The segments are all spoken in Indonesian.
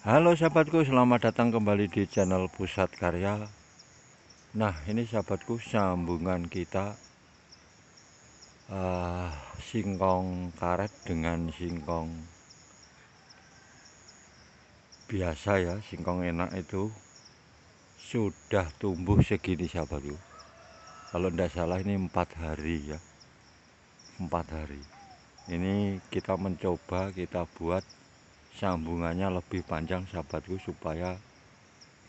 Halo sahabatku, selamat datang kembali di channel Pusat Karya. Nah, ini sahabatku sambungan kita uh, singkong karet dengan singkong biasa ya, singkong enak itu sudah tumbuh segini sahabatku. Kalau tidak salah ini empat hari ya, empat hari. Ini kita mencoba kita buat sambungannya lebih panjang sahabatku supaya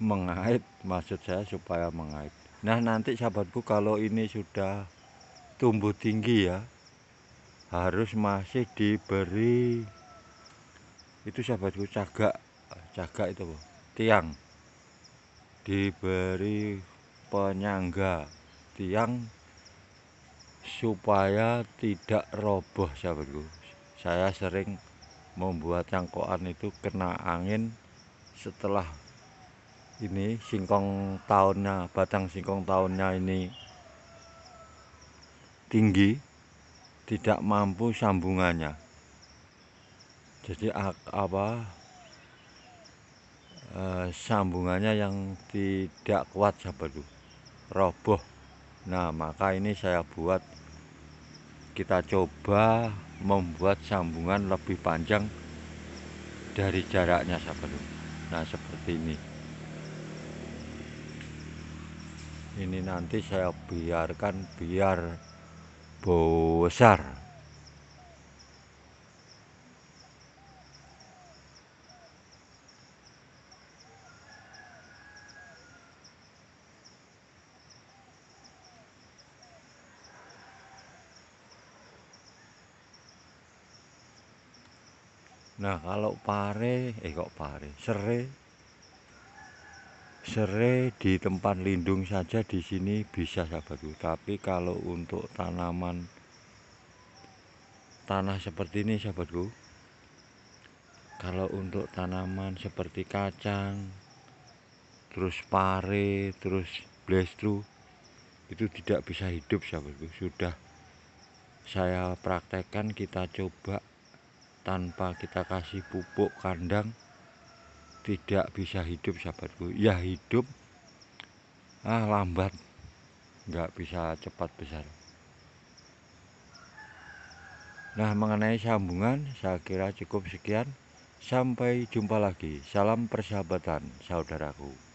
mengait maksud saya supaya mengait nah nanti sahabatku kalau ini sudah tumbuh tinggi ya harus masih diberi itu sahabatku cagak cagak itu loh, tiang diberi penyangga tiang supaya tidak roboh sahabatku saya sering membuat cangkokan itu kena angin setelah ini singkong tahunnya batang singkong tahunnya ini tinggi tidak mampu sambungannya jadi apa eh, sambungannya yang tidak kuat sahabat roboh nah maka ini saya buat kita coba membuat sambungan lebih panjang dari jaraknya sebelum nah seperti ini ini nanti saya biarkan biar besar Nah kalau pare, eh kok pare, serai, serai di tempat lindung saja di sini bisa sahabatku. Tapi kalau untuk tanaman tanah seperti ini sahabatku, kalau untuk tanaman seperti kacang, terus pare, terus blestru, itu tidak bisa hidup sahabatku. Sudah saya praktekkan kita coba tanpa kita kasih pupuk kandang tidak bisa hidup sahabatku ya hidup ah lambat nggak bisa cepat besar nah mengenai sambungan saya kira cukup sekian sampai jumpa lagi salam persahabatan saudaraku